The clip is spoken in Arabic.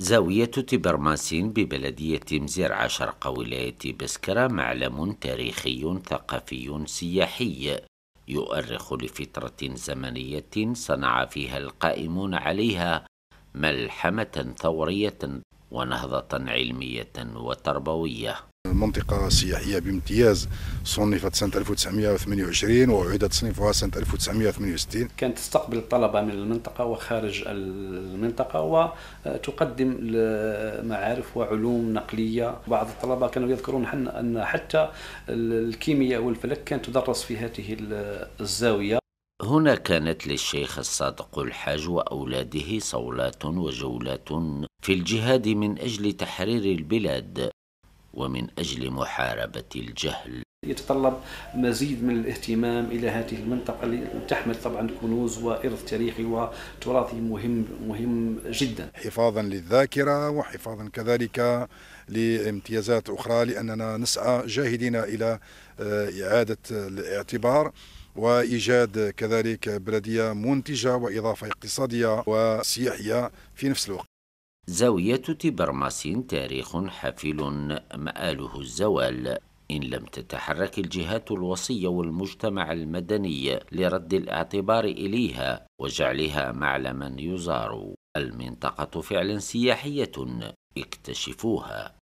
زاوية تبرماسين ببلدية مزرعة شرق ولاية بسكرة معلم تاريخي ثقافي سياحي يؤرخ لفترة زمنية صنع فيها القائمون عليها ملحمة ثورية ونهضة علمية وتربوية منطقة سياحية بامتياز صنفت سنة 1928 وأعيد تصنيفها سنة 1968 كانت تستقبل الطلبة من المنطقة وخارج المنطقة وتقدم معارف وعلوم نقلية بعض الطلبة كانوا يذكرون أن حتى الكيمياء والفلك كانت تدرس في هذه الزاوية هنا كانت للشيخ الصادق الحاج وأولاده صولات وجولات في الجهاد من أجل تحرير البلاد ومن أجل محاربة الجهل يتطلب مزيد من الاهتمام الى هذه المنطقه اللي تحمل طبعا كنوز وارث تاريخي وتراثي مهم مهم جدا. حفاظا للذاكره وحفاظا كذلك لامتيازات اخرى لاننا نسعى جاهدين الى آه، اعاده الاعتبار وايجاد كذلك بلديه منتجه واضافه اقتصاديه وسياحيه في نفس الوقت. زاوية تبرماسين تاريخ حافل مآله الزوال إن لم تتحرك الجهات الوصية والمجتمع المدني لرد الاعتبار إليها وجعلها معلما يزار المنطقة فعلا سياحية اكتشفوها